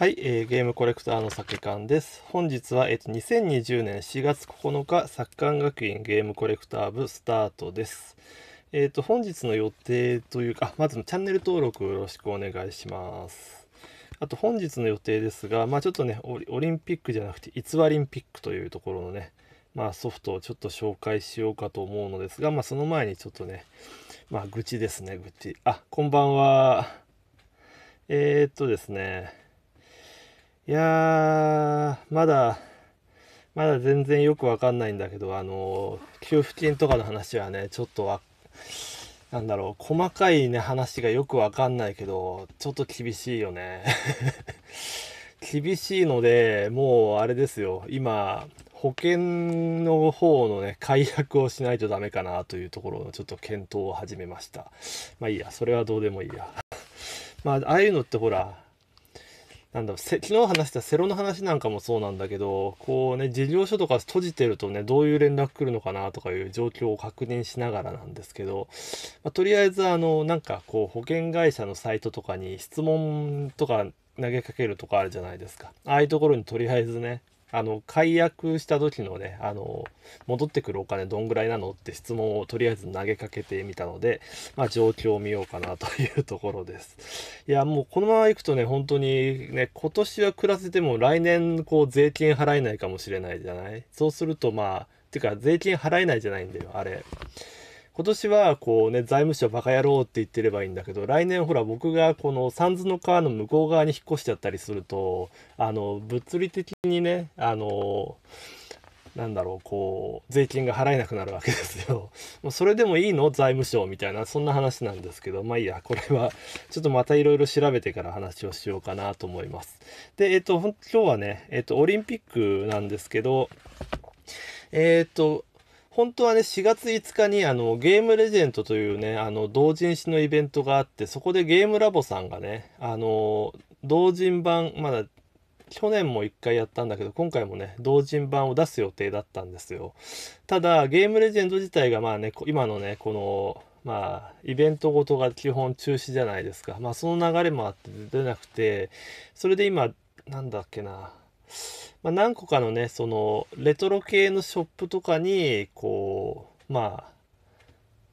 はい、えー、ゲームコレクターの酒館です。本日は、えっ、と、2020年4月9日、作館学院ゲームコレクター部スタートです。えっ、と、本日の予定というか、まずチャンネル登録よろしくお願いします。あと、本日の予定ですが、まあちょっとねオ、オリンピックじゃなくて、いつオリンピックというところのね、まあソフトをちょっと紹介しようかと思うのですが、まあその前にちょっとね、まあ愚痴ですね、愚痴。あ、こんばんは。えっとですね、いやー、まだ、まだ全然よくわかんないんだけど、あの給付金とかの話はね、ちょっとわ、なんだろう、細かいね、話がよくわかんないけど、ちょっと厳しいよね。厳しいので、もうあれですよ、今、保険の方のね、解約をしないとダメかなというところのちょっと検討を始めました。まあいいや、それはどうでもいいや。まあ、ああいうのってほら、なんだろ昨日話したセロの話なんかもそうなんだけど、こうね、事業所とか閉じてるとね、どういう連絡来るのかなとかいう状況を確認しながらなんですけど、まあ、とりあえず、あの、なんかこう、保険会社のサイトとかに質問とか投げかけるとかあるじゃないですか。ああいうところにとりあえずね、あの、解約した時のね、あの、戻ってくるお金どんぐらいなのって質問をとりあえず投げかけてみたので、まあ、状況を見ようかなというところです。いや、もうこのまま行くとね、本当にね、今年は暮らせても来年、こう、税金払えないかもしれないじゃないそうすると、まあ、てか、税金払えないじゃないんだよ、あれ。今年はこうね、財務省バカ野郎って言ってればいいんだけど、来年ほら僕がこの三途の川の向こう側に引っ越しちゃったりすると、あの、物理的にね、あの、なんだろう、こう、税金が払えなくなるわけですよ。もうそれでもいいの財務省みたいな、そんな話なんですけど、まあいいや、これは、ちょっとまたいろいろ調べてから話をしようかなと思います。で、えっと、今日はね、えっと、オリンピックなんですけど、えっと、本当はね、4月5日にあのゲームレジェンドというね、あの同人誌のイベントがあって、そこでゲームラボさんがね、あの、同人版、まだ去年も1回やったんだけど、今回もね、同人版を出す予定だったんですよ。ただ、ゲームレジェンド自体がまあね、今のね、この、まあ、イベントごとが基本中止じゃないですか。まあ、その流れもあって出なくて、それで今、なんだっけな、まあ、何個かのねそのレトロ系のショップとかにこうまあ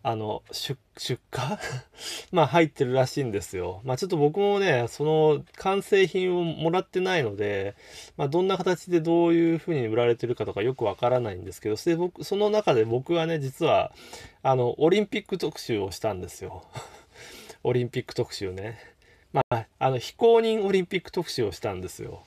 あの出出荷 まあ入ってるらしいんですよ。まあちょっと僕もねその完成品をもらってないので、まあ、どんな形でどういう風に売られてるかとかよくわからないんですけどそ僕その中で僕はね実はあのオリンピック特集をしたんですよ。オリンピック特集ね。まあ、あの非公認オリンピック特集をしたんですよ。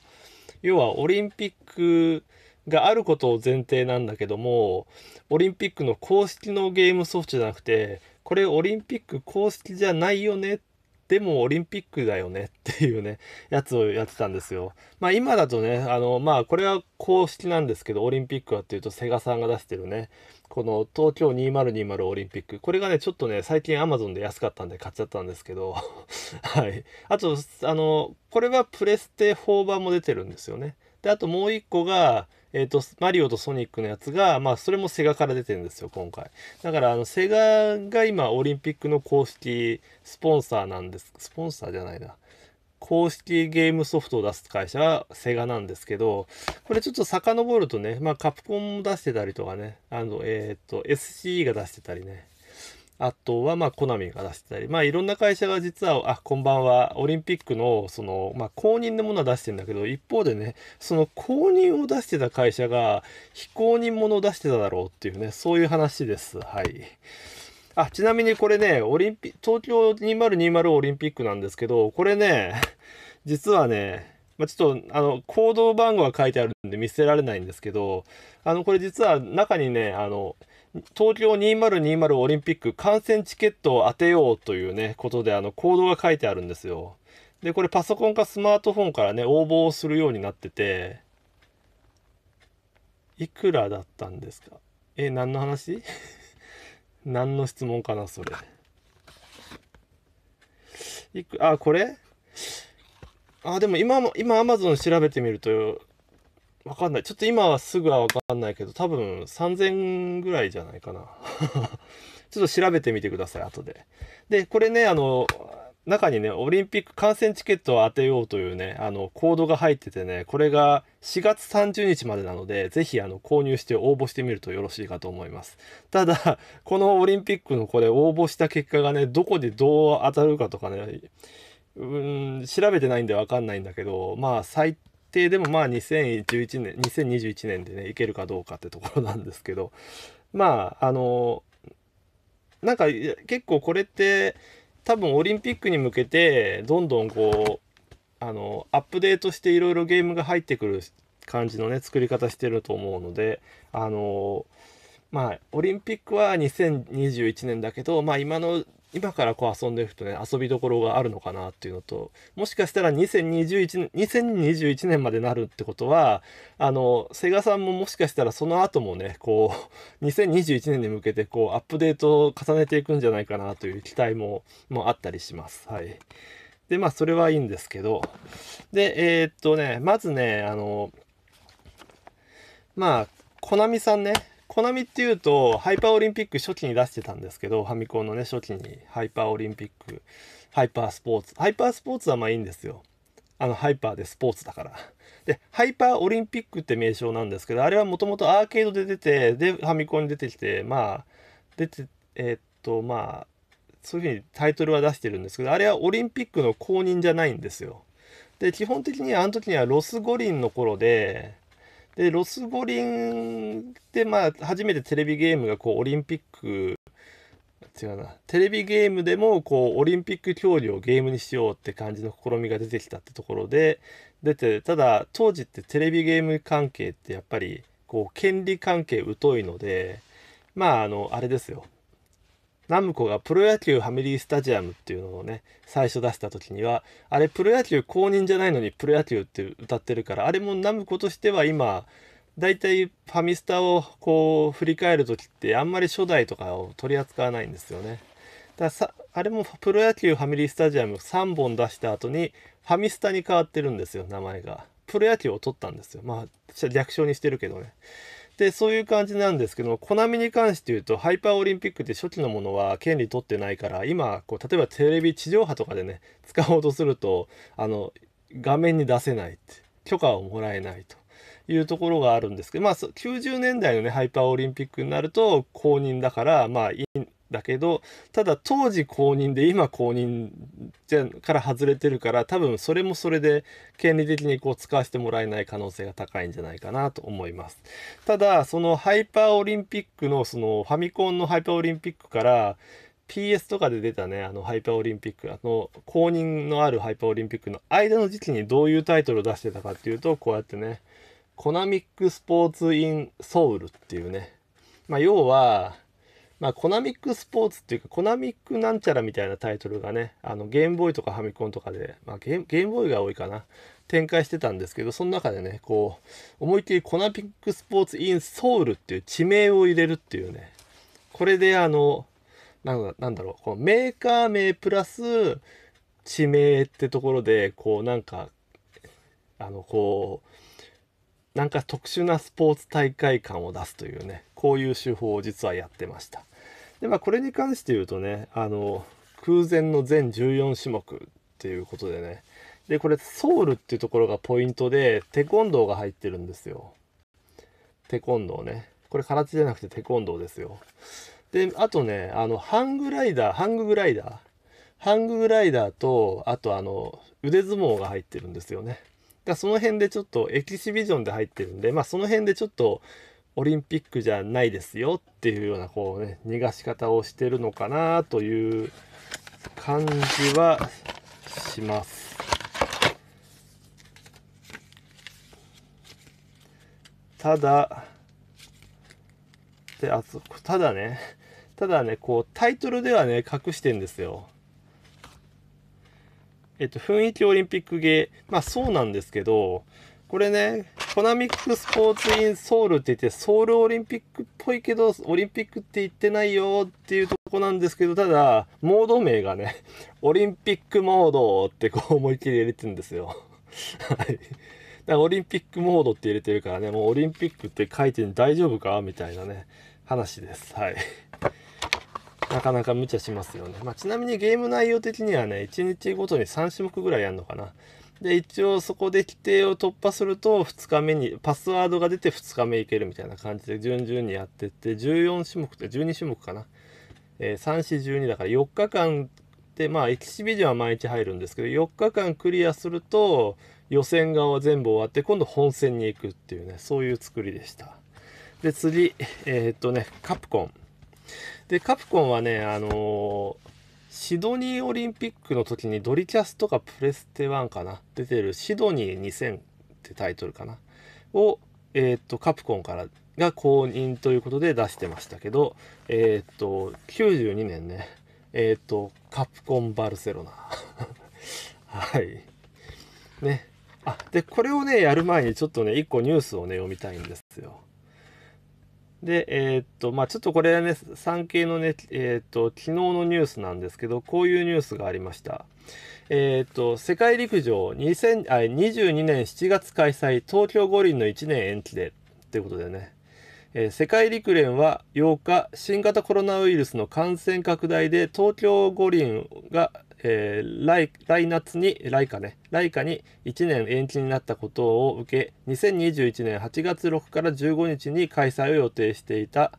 要はオリンピックがあることを前提なんだけどもオリンピックの公式のゲームソフトじゃなくてこれオリンピック公式じゃないよねでもオリンピックだよねっていうねやつをやってたんですよ。まあ今だとねあのまあこれは公式なんですけどオリンピックはっていうとセガさんが出してるねこの東京2020オリンピック。これがね、ちょっとね、最近 Amazon で安かったんで買っちゃったんですけど、はい。あと、あの、これはプレステ4版も出てるんですよね。で、あともう一個が、えっ、ー、と、マリオとソニックのやつが、まあ、それもセガから出てるんですよ、今回。だから、あの、セガが今、オリンピックの公式スポンサーなんです。スポンサーじゃないな。公式ゲームソフトを出す会社はセガなんですけど、これちょっと遡るとね、まあカプコンも出してたりとかね、あの、えっ、と、SCE が出してたりね、あとはまあコナミが出してたり、まあいろんな会社が実は、あ、こんばんは、オリンピックのその、まあ公認のものは出してんだけど、一方でね、その公認を出してた会社が非公認ものを出してただろうっていうね、そういう話です。はい。あ、ちなみにこれね、オリンピ、東京2020オリンピックなんですけど、これね、実はね、まあ、ちょっと、あの、行動番号が書いてあるんで見せられないんですけど、あの、これ実は中にね、あの、東京2020オリンピック観戦チケットを当てようというね、ことで、あの、行動が書いてあるんですよ。で、これパソコンかスマートフォンからね、応募をするようになってて、いくらだったんですかえ、何の話何の質問かなそれいくあこれあでも今も今アマゾン調べてみるとわかんないちょっと今はすぐはわかんないけど多分3000ぐらいじゃないかな ちょっと調べてみてください後ででこれねあの中にね、オリンピック観戦チケットを当てようというね、あの、コードが入っててね、これが4月30日までなので、ぜひ、あの、購入して応募してみるとよろしいかと思います。ただ、このオリンピックのこれ、応募した結果がね、どこでどう当たるかとかね、うん、調べてないんでわかんないんだけど、まあ、最低でもまあ、2011年、2021年でね、いけるかどうかってところなんですけど、まあ、あの、なんか、結構これって、多分オリンピックに向けてどんどんこうあのアップデートしていろいろゲームが入ってくる感じのね作り方してると思うのであのまあオリンピックは2021年だけどまあ今の今からこう遊んでいくとね、遊びどころがあるのかなっていうのと、もしかしたら2021年、2021年までなるってことは、あの、セガさんももしかしたらその後もね、こう、2021 年に向けてこう、アップデートを重ねていくんじゃないかなという期待も、もあったりします。はい。で、まあ、それはいいんですけど、で、えー、っとね、まずね、あの、まあ、コナミさんね、コナミっていうと、ハイパーオリンピック初期に出してたんですけど、ファミコンのね、初期にハイパーオリンピック、ハイパースポーツ。ハイパースポーツはまあいいんですよ。あの、ハイパーでスポーツだから。で、ハイパーオリンピックって名称なんですけど、あれはもともとアーケードで出て、で、ファミコンに出てきて、まあ、出て、えー、っと、まあ、そういうふうにタイトルは出してるんですけど、あれはオリンピックの公認じゃないんですよ。で、基本的にあの時にはロス五輪の頃で、でロス五輪でまあ初めてテレビゲームがこうオリンピック違うなテレビゲームでもこうオリンピック競技をゲームにしようって感じの試みが出てきたってところで出てただ当時ってテレビゲーム関係ってやっぱりこう権利関係疎いのでまああのあれですよナムコがプロ野球ファミリースタジアムっていうのをね、最初出した時には、あれプロ野球公認じゃないのにプロ野球って歌ってるから、あれもナムコとしては今、大体ファミスタをこう振り返る時ってあんまり初代とかを取り扱わないんですよね。ださあれもプロ野球ファミリースタジアム3本出した後にファミスタに変わってるんですよ名前が。プロ野球を取ったんですよ。まあ略称にしてるけどね。で、そういう感じなんですけども、コナミに関して言うと、ハイパーオリンピックって初期のものは権利取ってないから、今、こう、例えばテレビ地上波とかでね、使おうとすると、あの、画面に出せないって、許可をもらえないと。いうところがあるんですけど、まあ、90年代のね、ハイパーオリンピックになると公認だから、まあ、だけどただ当時公認で今公認じゃから外れてるから多分それもそれで権利的にこう使わせてもらえない可能性が高いんじゃないかなと思いますただそのハイパーオリンピックのそのファミコンのハイパーオリンピックから PS とかで出たねあのハイパーオリンピックあの公認のあるハイパーオリンピックの間の時期にどういうタイトルを出してたかっていうとこうやってねコナミックスポーツインソウルっていうねまあ要はまあ、コナミックスポーツっていうか、コナミックなんちゃらみたいなタイトルがね、あの、ゲームボーイとかファミコンとかで、まあゲ、ゲームボーイが多いかな、展開してたんですけど、その中でね、こう、思いっきりコナミックスポーツインソウルっていう地名を入れるっていうね、これであの、なんなんだろう、このメーカー名プラス地名ってところで、こう、なんか、あの、こう、なんか特殊なスポーツ大会感を出すというね、こういう手法を実はやってました。でまあこれに関して言うとねあの空前の全14種目っていうことでねでこれソウルっていうところがポイントでテコンドーが入ってるんですよテコンドーねこれ空手じゃなくてテコンドーですよであとねあのハングライダーハンググライダーハンググライダーとあとあの腕相撲が入ってるんですよねだその辺でちょっとエキシビジョンで入ってるんでまあその辺でちょっとオリンピックじゃないですよっていうようなこうね逃がし方をしてるのかなという感じはします。ただであただねただねこうタイトルではね隠してんですよ。えっと、雰囲気オリンピック芸まあそうなんですけどこれねコナミックスポーツインソウルって言って、ソウルオリンピックっぽいけど、オリンピックって言ってないよっていうとこなんですけど、ただ、モード名がね、オリンピックモードってこう思いっきり入れてるんですよ。はい。だからオリンピックモードって入れてるからね、もうオリンピックって書いて大丈夫かみたいなね、話です。はい。なかなか無茶しますよね。まあ、ちなみにゲーム内容的にはね、1日ごとに3種目ぐらいやるのかな。で、一応そこで規定を突破すると、2日目に、パスワードが出て2日目いけるみたいな感じで順々にやってって、14種目って12種目かな。えー、3、4、12だから4日間で、まあ、エキシビジョンは毎日入るんですけど、4日間クリアすると、予選側は全部終わって、今度本戦に行くっていうね、そういう作りでした。で、次、えー、っとね、カプコン。で、カプコンはね、あのーシドニーオリンピックの時にドリキャスとかプレステ1かな出てるシドニー2000ってタイトルかなを、えー、っとカプコンからが公認ということで出してましたけど、えー、っと92年ねえー、っとカプコンバルセロナ はいねあでこれをねやる前にちょっとね1個ニュースをね読みたいんですよで、えー、っと、まあ、ちょっとこれね、産経のね、えー、っと、昨日のニュースなんですけど、こういうニュースがありました。えー、っと、世界陸上2000あ22年7月開催、東京五輪の1年延期で、ということでね。えー、世界陸連は8日、新型コロナウイルスの感染拡大で東京五輪がえー、来来夏に来夏ね来夏に1年延期になったことを受け2021年8月6から15日に開催を予定していた、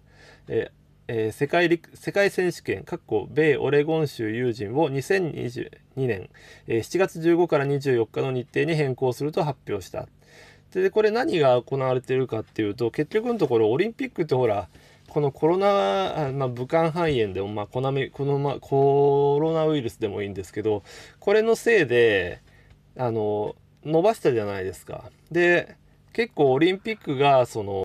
えーえー、世界陸世界選手権米オレゴン州友人を2022年、えー、7月15から24日の日程に変更すると発表した。でこれ何が行われているかっていうと結局のところオリンピックってほらこのコロナ、まあ、武漢肺炎でも、まあ、この、ま、コロナウイルスでもいいんですけど、これのせいで、あの、伸ばしたじゃないですか。で、結構オリンピックが、その、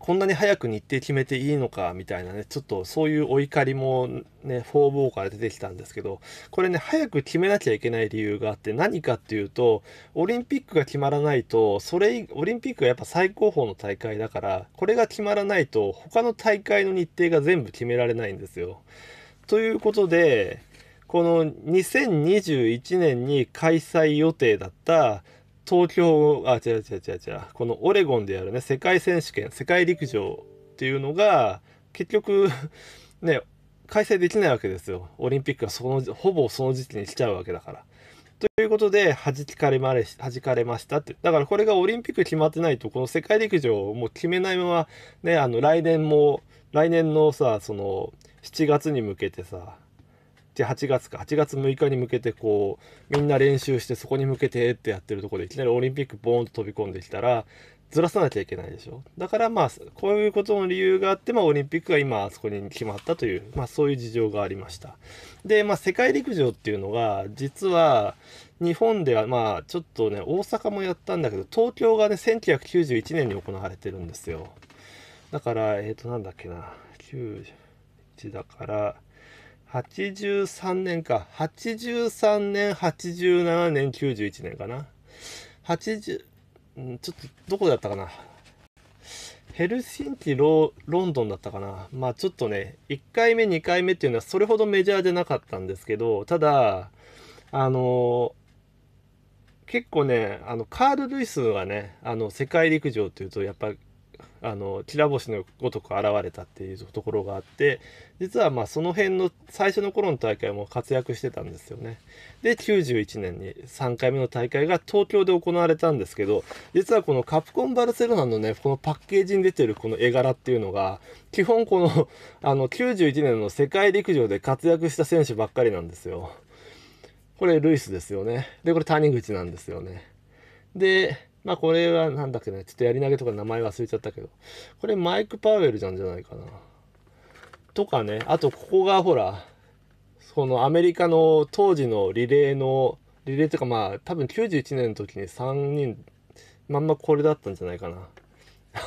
こんなに早く日程決めていいのかみたいなね、ちょっとそういうお怒りもね、フォーボーから出てきたんですけど、これね、早く決めなきゃいけない理由があって何かっていうと、オリンピックが決まらないと、それ、オリンピックはやっぱ最高峰の大会だから、これが決まらないと、他の大会の日程が全部決められないんですよ。ということで、この2021年に開催予定だった東京あ違う違う違う違うこのオレゴンでやるね世界選手権世界陸上っていうのが結局 ね開催できないわけですよオリンピックがそのほぼその時期に来ちゃうわけだから。ということで弾かれまれ弾かれましたってだからこれがオリンピック決まってないとこの世界陸上をもう決めないままねあの来年も来年のさその7月に向けてさ7、8月か、8月6日に向けてこう、みんな練習してそこに向けてってやってるとこで、いきなりオリンピックボーンと飛び込んできたら、ずらさなきゃいけないでしょ。だからまあ、こういうことの理由があって、まあオリンピックが今あそこに決まったという、まあそういう事情がありました。で、まあ世界陸上っていうのが、実は、日本ではまあちょっとね、大阪もやったんだけど、東京がね、1991年に行われてるんですよ。だから、えっ、ー、と、なんだっけな、91だから、83年か。83年、87年、91年かな。80、んちょっと、どこだったかな。ヘルシンキロ、ロンドンだったかな。まあちょっとね、1回目、2回目っていうのはそれほどメジャーでなかったんですけど、ただ、あの結構ね、あの、カール・ルイスがね、あの、世界陸上っていうと、やっぱあのきら星のごとく現れたっていうところがあって実はまあその辺の最初の頃の大会も活躍してたんですよね。で91年に3回目の大会が東京で行われたんですけど実はこのカプコンバルセロナのねこのパッケージに出てるこの絵柄っていうのが基本このあの91年の世界陸上で活躍した選手ばっかりなんですよ。これルイスですよね。でこれ谷口なんですよね。でまあこれはなんだっけね、ちょっとやり投げとか名前忘れちゃったけど、これマイク・パウエルじゃんじゃないかな。とかね、あとここがほら、そのアメリカの当時のリレーの、リレーというかまあ多分91年の時に3人、まんまこれだったんじゃないかな。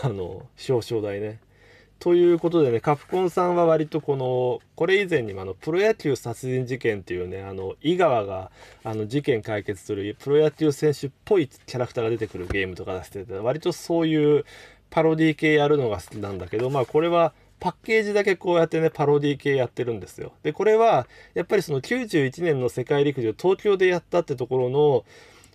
あの、表彰台ね。ということでね、カプコンさんは割とこの、これ以前にもあの、プロ野球殺人事件っていうね、あの、井川が、あの、事件解決するプロ野球選手っぽいキャラクターが出てくるゲームとか出してて、割とそういうパロディ系やるのが好きなんだけど、まあこれは、パッケージだけこうやってね、パロディ系やってるんですよ。で、これは、やっぱりその91年の世界陸上、東京でやったってところの、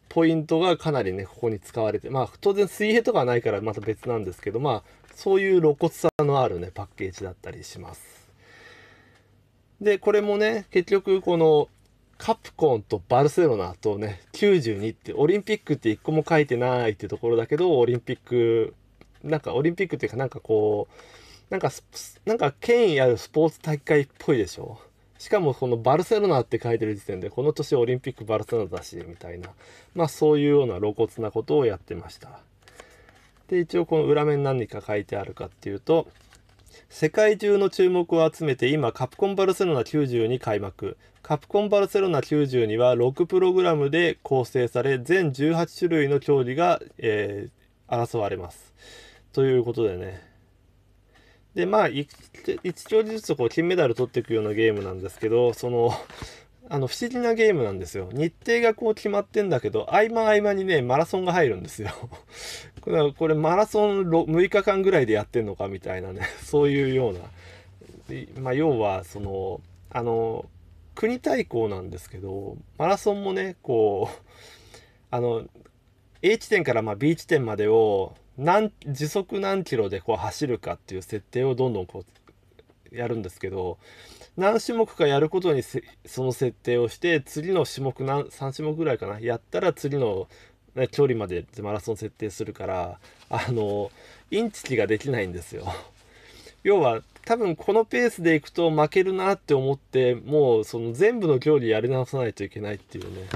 ポイントがかなりね、ここに使われて、まあ当然水平とかはないからまた別なんですけど、まあそういう露骨さのあるね、パッケージだったりします。で、これもね、結局このカプコンとバルセロナとね、92ってオリンピックって1個も書いてないってところだけど、オリンピック、なんかオリンピックっていうかなんかこう、なんか、なんか権威あるスポーツ大会っぽいでしょしかもこのバルセロナって書いてる時点で、この年オリンピックバルセロナだし、みたいな、まあそういうような露骨なことをやってました。で一応この裏面何か書いてあるかっていうと世界中の注目を集めて今カプコンバルセロナ92開幕カプコンバルセロナ92は6プログラムで構成され全18種類の競技が、えー、争われますということでねでまあ 1, 1競技ずつこう金メダル取っていくようなゲームなんですけどそのあの不思議なゲームなんですよ。日程がこう決まってんだけど、合間合間にね、マラソンが入るんですよ。からこれマラソン 6, 6日間ぐらいでやってんのかみたいなね、そういうような。まあ、要は、その、あの、国対抗なんですけど、マラソンもね、こう、あの、A 地点からま B 地点までを何、時速何キロでこう走るかっていう設定をどんどんこう、やるんですけど、何種目かやることにその設定をして次の種目何3種目ぐらいかなやったら次のね、距離までマラソン設定するからあのインチキができないんですよ。要は多分このペースでいくと負けるなって思ってもうその全部の距離やり直さないといけないっていうね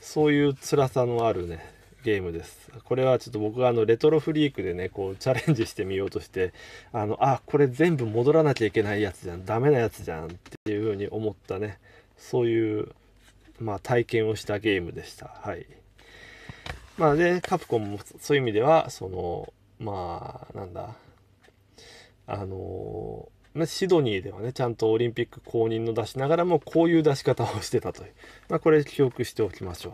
そういう辛さのあるねゲームですこれはちょっと僕があのレトロフリークでねこうチャレンジしてみようとしてあのあこれ全部戻らなきゃいけないやつじゃんダメなやつじゃんっていう風に思ったねそういうまあ体験をしたゲームでしたはい。まあね、カプコンもそういう意味では、その、まあ、なんだ、あのシドニーではね、ちゃんとオリンピック公認の出しながらも、こういう出し方をしてたという。まあ、これ記憶しておきましょう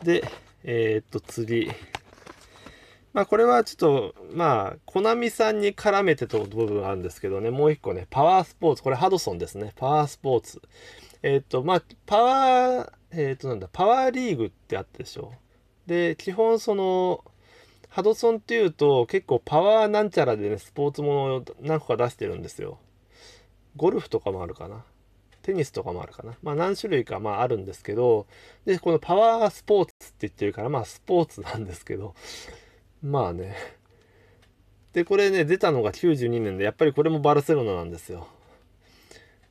と。で、えー、っと、次。まあ、これはちょっと、まあ、コナミさんに絡めてと部分あるんですけどね、もう一個ね、パワースポーツ。これハドソンですね。パワースポーツ。えー、っと、まあ、パワー、えっと、なんだ、パワーリーグってあったでしょ。で基本そのハドソンっていうと結構パワーなんちゃらでねスポーツものを何個か出してるんですよゴルフとかもあるかなテニスとかもあるかなまあ何種類かまああるんですけどでこのパワースポーツって言ってるからまあスポーツなんですけどまあねでこれね出たのが92年でやっぱりこれもバルセロナなんですよ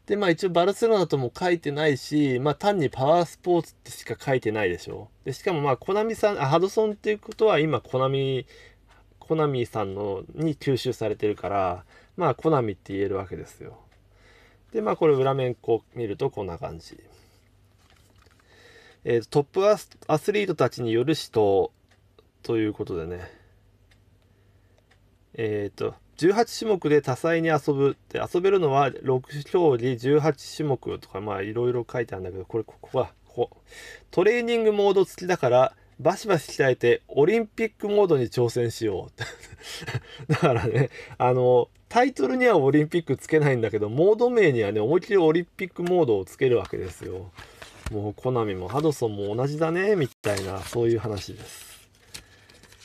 で、まあ一応バルセロナとも書いてないし、まあ単にパワースポーツってしか書いてないでしょ。で、しかもまあコナミさん、あハドソンっていうことは今コナミ、コナミさんのに吸収されてるから、まあコナミって言えるわけですよ。で、まあこれ裏面こう見るとこんな感じ。えー、トップアスアスリートたちによる死闘ということでね。えっ、ー、と、18種目で多彩に遊ぶって遊べるのは6競技18種目とかまあいろいろ書いてあるんだけどこれここはここトレーニングモード付きだからバシバシ鍛えてオリンピックモードに挑戦しよう だからねあのタイトルにはオリンピックつけないんだけどモード名にはね思いっきりオリンピックモードをつけるわけですよもうコナミもハドソンも同じだねみたいなそういう話です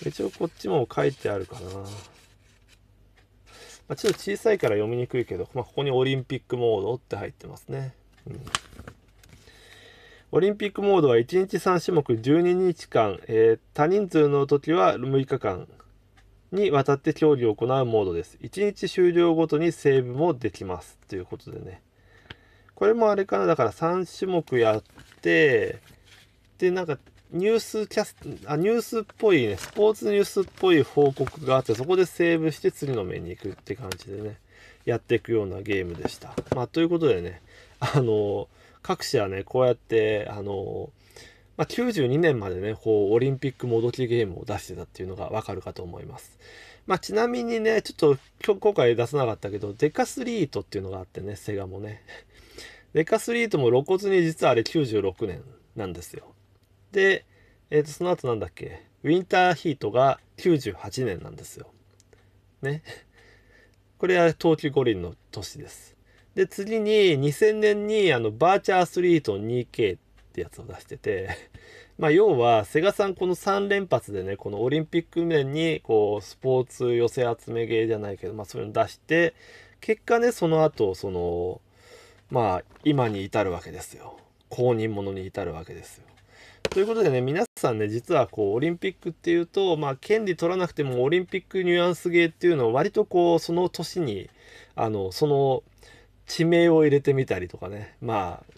一応こっちも書いてあるかなまあ、ちょっと小さいから読みにくいけど、まあ、ここにオリンピックモードって入ってますね。うんオリンピックモードは1日3種目12日間、えー、多人数の時は6日間にわたって競技を行うモードです。1日終了ごとにセーブもできます。ということでね。これもあれかな、だから3種目やって、で、なんかニュースキャスあ、ニュースっぽいね、スポーツニュースっぽい報告があって、そこでセーブして次の面に行くって感じでね、やっていくようなゲームでした。まあ、ということでね、あの、各社ね、こうやって、あの、まあ、92年までね、こう、オリンピックもどきゲームを出してたっていうのがわかるかと思います。まあ、ちなみにね、ちょっと今日今回出さなかったけど、デカスリートっていうのがあってね、セガもね。デカスリートも露骨に実はあれ96年なんですよ。で、えー、とその後なんだっけウィンターヒートが98年なんですよ。ね。これは冬季五輪の年です。で次に2000年にあのバーチャーアスリート 2K ってやつを出してて まあ要はセガさんこの3連発でねこのオリンピック面にこうスポーツ寄せ集め芸じゃないけどまあそういうの出して結果ねその後そのまあ今に至るわけですよ公認者に至るわけですよということでね、皆さんね、実はこう、オリンピックっていうと、まあ、権利取らなくてもオリンピックニュアンスゲーっていうのを割とこう、その年に、あの、その地名を入れてみたりとかね、まあ、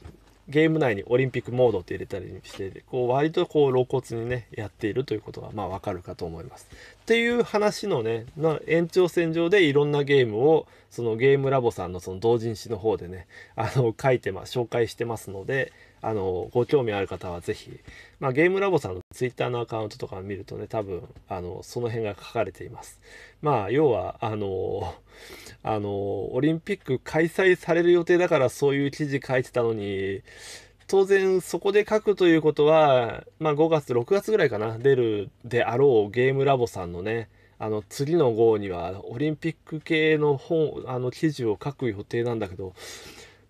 ゲーム内にオリンピックモードって入れたりして、こう、割とこう、露骨にね、やっているということが、まあ、わかるかと思います。っていう話のね、延長線上でいろんなゲームを、そのゲームラボさんのその同人誌の方でね、あの、書いてま、紹介してますので、あのご興味ある方は是非、まあ、ゲームラボさんのツイッターのアカウントとか見るとね多分あのその辺が書かれていますまあ要はあのあのオリンピック開催される予定だからそういう記事書いてたのに当然そこで書くということは、まあ、5月6月ぐらいかな出るであろうゲームラボさんのねあの次の号にはオリンピック系の本あの記事を書く予定なんだけど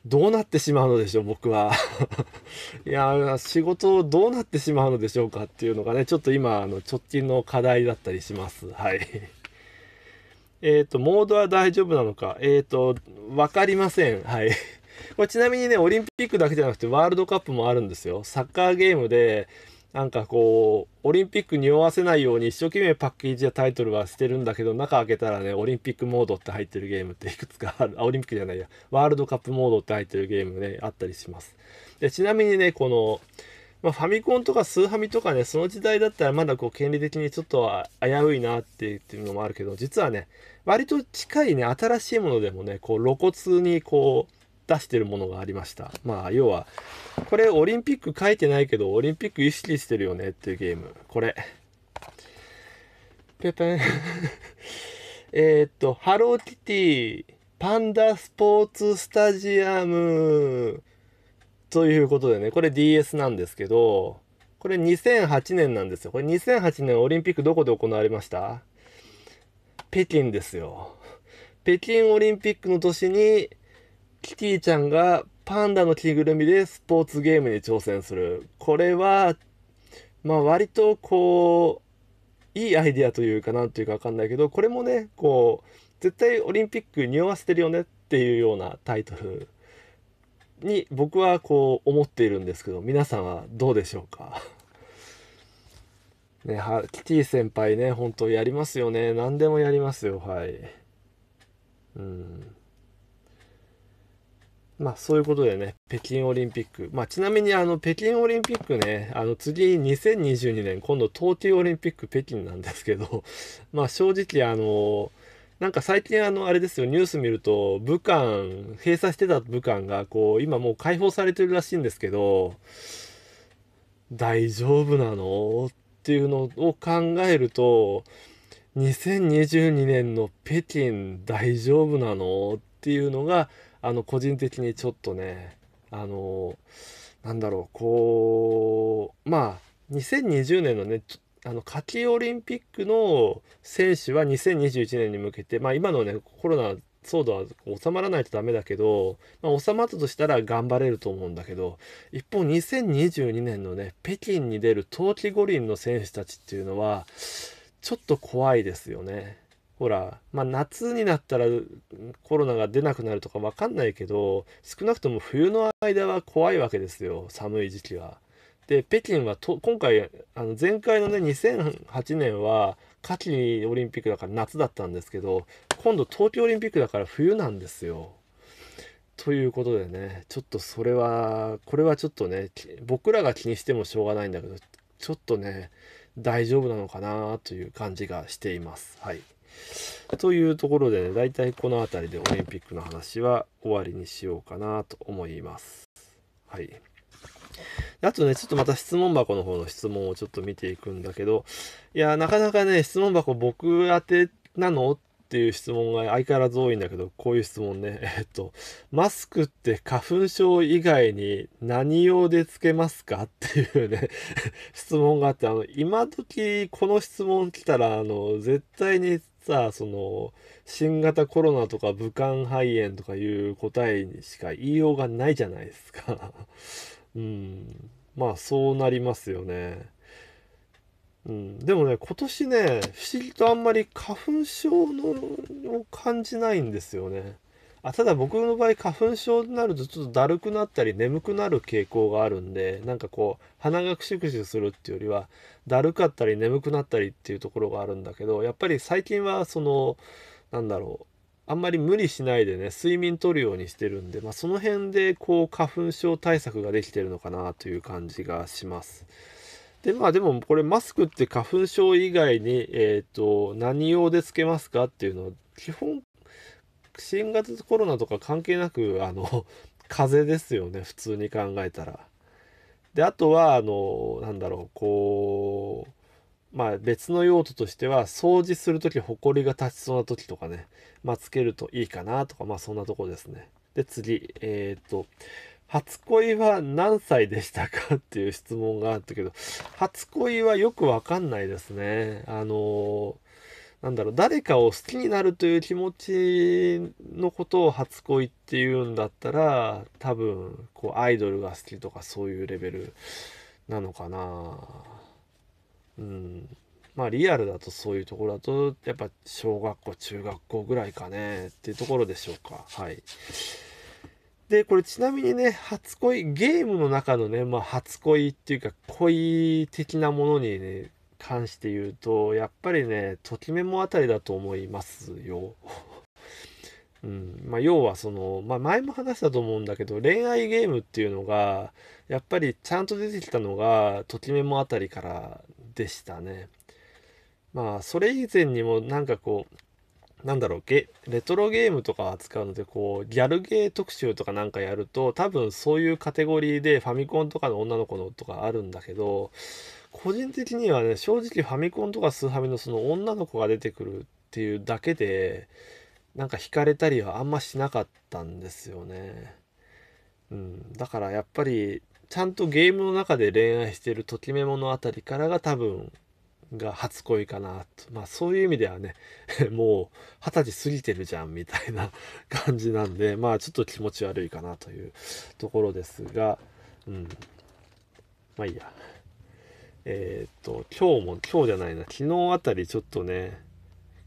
どうなってしまうのでしょう、僕は。いや、仕事どうなってしまうのでしょうかっていうのがね、ちょっと今、あの、直近の課題だったりします。はい。えっ、ー、と、モードは大丈夫なのか。えっ、ー、と、分かりません。はい。これちなみにね、オリンピックだけじゃなくて、ワールドカップもあるんですよ。サッカーゲームで、なんかこう、オリンピックにおわせないように一生懸命パッケージやタイトルはしてるんだけど、中開けたらね、オリンピックモードって入ってるゲームっていくつかある、あ、オリンピックじゃないや、ワールドカップモードって入ってるゲームね、あったりします。で、ちなみにね、この、まあ、ファミコンとかスーハミとかね、その時代だったらまだこう、権利的にちょっと危ういなってっていうのもあるけど、実はね、割と近いね、新しいものでもね、こう、露骨にこう、出してるものがありました。まあ、要は、これオリンピック書いてないけど、オリンピック意識してるよねっていうゲーム。これ。ペペンえっと、ハローキティ、パンダスポーツスタジアム、ということでね、これ DS なんですけど、これ2008年なんですよ。これ2008年オリンピックどこで行われました北京ですよ。北京オリンピックの年に、キティちゃんがパンダの着ぐるみでスポーツゲームに挑戦する。これは、まあ割とこう、いいアイデアというかなんていうかわかんないけど、これもね、こう、絶対オリンピック匂わせてるよねっていうようなタイトルに僕はこう思っているんですけど、皆さんはどうでしょうか。ね、はキティ先輩ね、本当やりますよね。何でもやりますよ、はい。うん。まあそういうことでね、北京オリンピック。まあちなみにあの北京オリンピックね、あの次2022年今度冬季オリンピック北京なんですけど、まあ正直あの、なんか最近あのあれですよ、ニュース見ると武漢、閉鎖してた武漢がこう今もう解放されてるらしいんですけど、大丈夫なのっていうのを考えると、2022年の北京大丈夫なのっていうのが、あの個人的にちょっとねあのなんだろうこうまあ2020年のねあの夏季オリンピックの選手は2021年に向けて、まあ、今のねコロナ騒動は収まらないとダメだけど、まあ、収まったとしたら頑張れると思うんだけど一方2022年のね北京に出る冬季五輪の選手たちっていうのはちょっと怖いですよね。ほら、まあ、夏になったらコロナが出なくなるとか分かんないけど少なくとも冬の間は怖いわけですよ寒い時期は。で北京はと今回あの前回のね2008年は夏季オリンピックだから夏だったんですけど今度東京オリンピックだから冬なんですよ。ということでねちょっとそれはこれはちょっとね僕らが気にしてもしょうがないんだけどちょっとね大丈夫なのかなという感じがしています。はいというところで、ね、大体この辺りでオリンピックの話は終わりにしようかなと思います。はい。あとね、ちょっとまた質問箱の方の質問をちょっと見ていくんだけど、いや、なかなかね、質問箱僕宛てなのっていう質問が相変わらず多いんだけど、こういう質問ね。えっと、マスクって花粉症以外に何用でつけますかっていうね、質問があって、あの、今時この質問来たら、あの、絶対にあその新型コロナとか武漢肺炎とかいう答えにしか言いようがないじゃないですか うんまあそうなりますよねうん、でもね今年ね不思議とあんまり花粉症のを感じないんですよねあただ僕の場合花粉症になるとちょっとだるくなったり眠くなる傾向があるんでなんかこう鼻がクシュクシュするっていうよりはだるかったり眠くなったりっていうところがあるんだけどやっぱり最近はそのなんだろうあんまり無理しないでね睡眠とるようにしてるんで、まあ、その辺でこう花粉症対策ができてるのかなという感じがします。でまあでもこれマスクって花粉症以外に、えーと、と何用でつけますかっていうのを基本新型コロナとか関係なく、あの、風邪ですよね、普通に考えたら。で、あとは、あの、なんだろう、こう、まあ別の用途としては、掃除する時ほこりが立ちそうな時とかね、まあつけるといいかなとか、まあそんなとこですね。で、次、えっ、と、初恋は何歳でしたかっていう質問があったけど、初恋はよくわかんないですね。あのーなんだろう、誰かを好きになるという気持ちのことを初恋っていうんだったら、多分、こう、アイドルが好きとかそういうレベルなのかな。うん。まあ、リアルだとそういうところだと、やっぱ、小学校、中学校ぐらいかね、っていうところでしょうか。はい。で、これちなみにね、初恋、ゲームの中のね、まあ、初恋っていうか、恋的なものにね、関して言うと、やっぱりね、ときメモあたりだと思いますよ。うんまあ、要はその、まあ、前も話したと思うんだけど恋愛ゲームっていうのがやっぱりちゃんと出てきたのがときメモあたりからでしたね。まあそれ以前にもなんかこうなんだろうゲレトロゲームとか扱うのでこうギャルゲー特集とかなんかやると多分そういうカテゴリーでファミコンとかの女の子のとかあるんだけど個人的にはね、正直ファミコンとかスーファミのその女の子が出てくるっていうだけで、なんか惹かれたりはあんましなかったんですよね。うん、だからやっぱり、ちゃんとゲームの中で恋愛してるときめものあたりからが多分が初恋かなと。まあそういう意味ではね、もう二十歳過ぎてるじゃんみたいな感じなんで、まあちょっと気持ち悪いかなというところですが、うん。まあいいや。えっ、ー、と、今日も、今日じゃないな、昨日あたりちょっとね、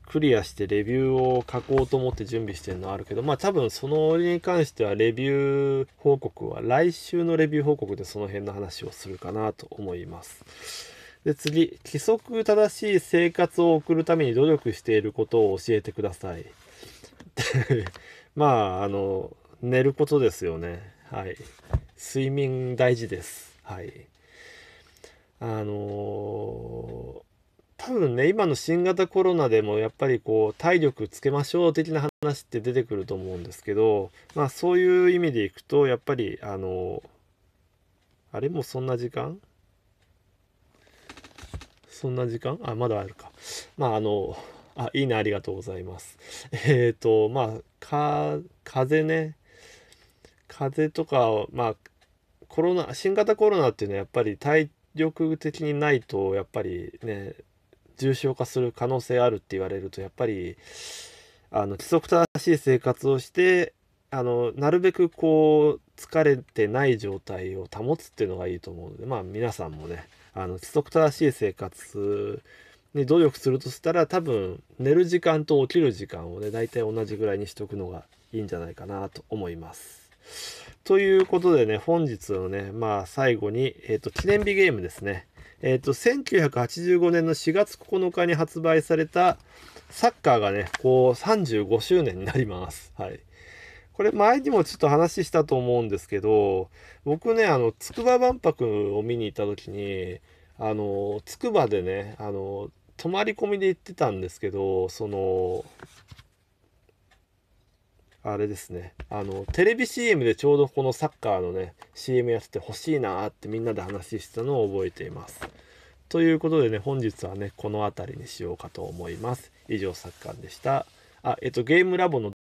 クリアしてレビューを書こうと思って準備してるのあるけど、まあ多分そのに関してはレビュー報告は、来週のレビュー報告でその辺の話をするかなと思います。で、次、規則正しい生活を送るために努力していることを教えてください。まあ、あの、寝ることですよね。はい。睡眠大事です。はい。あのー、多分ね今の新型コロナでもやっぱりこう体力つけましょう的な話って出てくると思うんですけど、まあ、そういう意味でいくとやっぱりあのー、あれもうそんな時間そんな時間あまだあるかまああのあいいねありがとうございますえっ、ー、とまあか風ね風邪とかまあコロナ新型コロナっていうのはやっぱり体力的にないとやっぱりね重症化する可能性あるって言われるとやっぱりあの規則正しい生活をしてあのなるべくこう疲れてない状態を保つっていうのがいいと思うのでまあ皆さんもねあの規則正しい生活に努力するとしたら多分寝る時間と起きる時間をね大体同じぐらいにしとくのがいいんじゃないかなと思います。ということでね、本日のね、まあ最後に、えっ、ー、と、記念日ゲームですね。えっ、ー、と、1985年の4月9日に発売されたサッカーがね、こう35周年になります。はい。これ前にもちょっと話したと思うんですけど、僕ね、あの、筑波万博を見に行った時に、あの、筑波でね、あの、泊まり込みで行ってたんですけど、その、あれですねあのテレビ CM でちょうどこのサッカーのね CM やってて欲しいなってみんなで話してたのを覚えていますということでね本日はねこの辺りにしようかと思います以上サッカーでしたあえっとゲームラボの